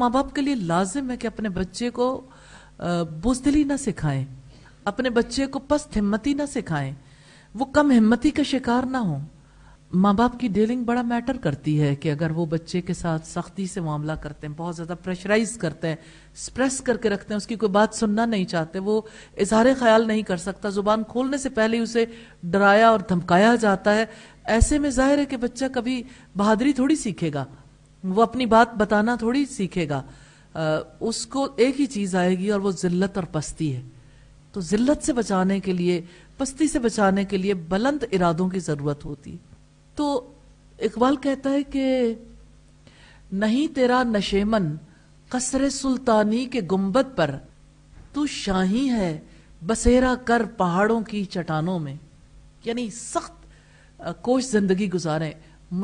ماں باپ کے لیے لازم ہے کہ اپنے بچے کو بزدلی نہ سکھائیں اپنے بچے کو پست ہمتی نہ سکھائیں وہ کم ہمتی کا شکار نہ ہوں ماں باپ کی ڈیلنگ بڑا میٹر کرتی ہے کہ اگر وہ بچے کے ساتھ سختی سے معاملہ کرتے ہیں بہت زیادہ پریشرائز کرتے ہیں سپریس کر کے رکھتے ہیں اس کی کوئی بات سننا نہیں چاہتے وہ اظہار خیال نہیں کر سکتا زبان کھولنے سے پہلے اسے ڈرایا اور دھمکایا جاتا ہے ایسے میں ظاہر ہے کہ بچہ کبھی بہادری تھوڑی سیکھے گا وہ اپنی بات بتانا تھوڑی سیکھے گا اس کو ایک ہی چیز آئے گی اور وہ ذلت اور پستی ہے تو ذلت سے بچانے کے لیے پستی سے بچانے کے لیے بلند ارادوں کی ضرورت ہوتی تو اقبال کہتا ہے کہ نہیں تیرا نشیمن قصر سلطانی کے گنبد پر تو شاہی ہے بسیرا کر پہاڑوں کی چٹانوں میں یعنی سخت کوش زندگی گزاریں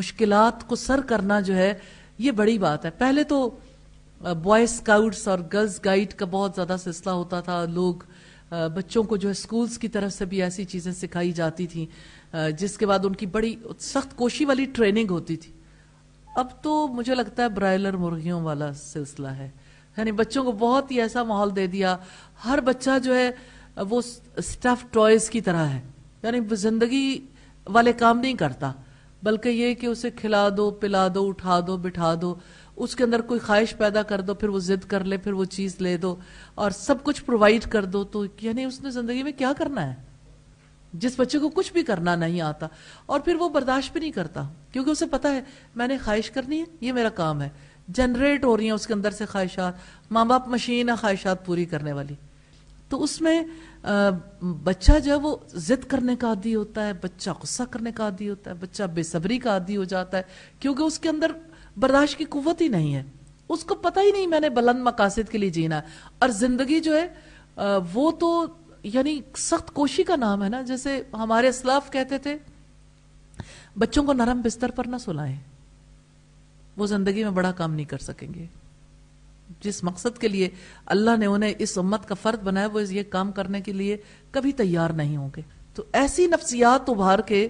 مشکلات کو سر کرنا جو ہے یہ بڑی بات ہے پہلے تو بوائے اسکاؤٹس اور گرلز گائیڈ کا بہت زیادہ سلسلہ ہوتا تھا لوگ بچوں کو جو ہے اسکولس کی طرف سے بھی ایسی چیزیں سکھائی جاتی تھیں جس کے بعد ان کی بڑی سخت کوشی والی ٹریننگ ہوتی تھی اب تو مجھے لگتا ہے برائلر مرغیوں والا سلسلہ ہے یعنی بچوں کو بہت ہی ایسا ماحول دے دیا ہر بچہ جو ہے وہ اسٹف ٹوائز کی طرح ہے یعنی زندگی والے کام نہیں کرتا بلکہ یہ کہ اسے کھلا دو پلا دو اٹھا دو بٹھا دو اس کے اندر کوئی خواہش پیدا کر دو پھر وہ ضد کر لے پھر وہ چیز لے دو اور سب کچھ پرووائڈ کر دو تو یعنی اس نے زندگی میں کیا کرنا ہے جس بچے کو کچھ بھی کرنا نہیں آتا اور پھر وہ برداشت بھی نہیں کرتا کیونکہ اسے پتا ہے میں نے خواہش کرنی ہے یہ میرا کام ہے جنریٹ ہو رہی ہیں اس کے اندر سے خواہشات ماں باپ مشین ہے خواہشات پوری کرنے والی تو اس میں بچہ جو ہے وہ ضد کرنے کا عادی ہوتا ہے بچہ غصہ کرنے کا عادی ہوتا ہے بچہ بے صبری کا عادی ہو جاتا ہے کیونکہ اس کے اندر برداشت کی قوت ہی نہیں ہے اس کو پتہ ہی نہیں میں نے بلند مقاصد کے لیے جینا اور زندگی جو ہے وہ تو یعنی سخت کوشی کا نام ہے نا جیسے ہمارے اسلاف کہتے تھے بچوں کو نرم بستر پر نہ سلائیں وہ زندگی میں بڑا کام نہیں کر سکیں گے جس مقصد کے لیے اللہ نے انہیں اس امت کا فرد بنایا وہ یہ کام کرنے کے لیے کبھی تیار نہیں ہوں گے تو ایسی نفسیات ابھار کے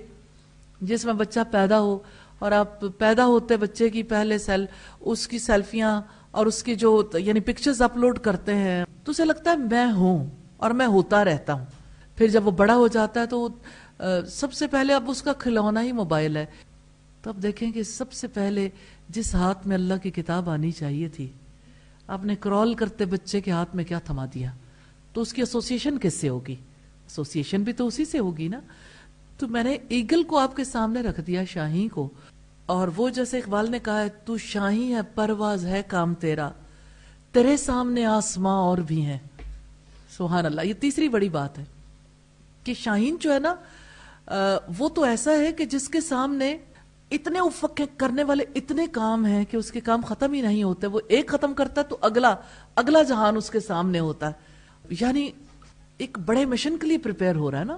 جس میں بچہ پیدا ہو اور آپ پیدا ہوتے بچے کی پہلے سیل اس کی سیلفیاں اور اس کی جو یعنی پکچرز اپلوڈ کرتے ہیں تو اسے لگتا ہے میں ہوں اور میں ہوتا رہتا ہوں پھر جب وہ بڑا ہو جاتا ہے تو سب سے پہلے اب اس کا کھلونا ہی موبائل ہے تو اب دیکھیں کہ سب سے پہلے جس ہاتھ میں اللہ کی کتاب آنی چاہیے تھی آپ نے کرال کرتے بچے کے ہاتھ میں کیا تھما دیا تو اس کی ایسوسیشن کس سے ہوگی ایسوسیشن بھی تو اسی سے ہوگی نا تو میں نے ایگل کو آپ کے سامنے رکھ دیا شاہی کو اور وہ جیسے اقبال نے کہا ہے تو شاہی ہے پرواز ہے کام تیرا تیرے سامنے آسماں اور بھی ہیں سبحان اللہ یہ تیسری بڑی بات ہے کہ شاہین جو ہے نا وہ تو ایسا ہے کہ جس کے سامنے اتنے افق کرنے والے اتنے کام ہیں کہ اس کے کام ختم ہی نہیں ہوتے وہ ایک ختم کرتا ہے تو اگلا اگلا جہان اس کے سامنے ہوتا ہے یعنی ایک بڑے مشن کے لیے پریپیئر ہو رہا ہے نا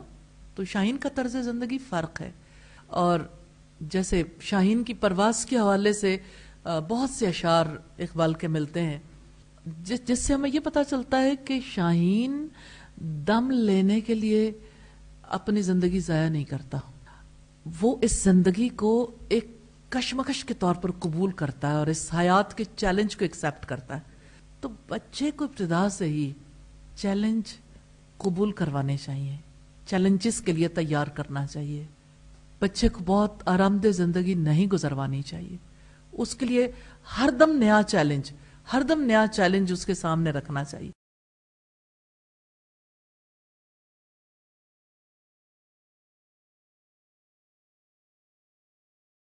تو شاہین کا طرز زندگی فرق ہے اور جیسے شاہین کی پرواز کے حوالے سے بہت سے اشعار اقبال کے ملتے ہیں جس جس سے ہمیں یہ پتا چلتا ہے کہ شاہین دم لینے کے لیے اپنی زندگی ضائع نہیں کرتا وہ اس زندگی کو ایک کشمکش کے طور پر قبول کرتا ہے اور اس حیات کے چیلنج کو ایکسیپٹ کرتا ہے تو بچے کو ابتدا سے ہی چیلنج قبول کروانے چاہیے چیلنجز کے لیے تیار کرنا چاہیے بچے کو بہت آرام دہ زندگی نہیں گزروانی چاہیے اس کے لیے ہر دم نیا چیلنج ہر دم نیا چیلنج اس کے سامنے رکھنا چاہیے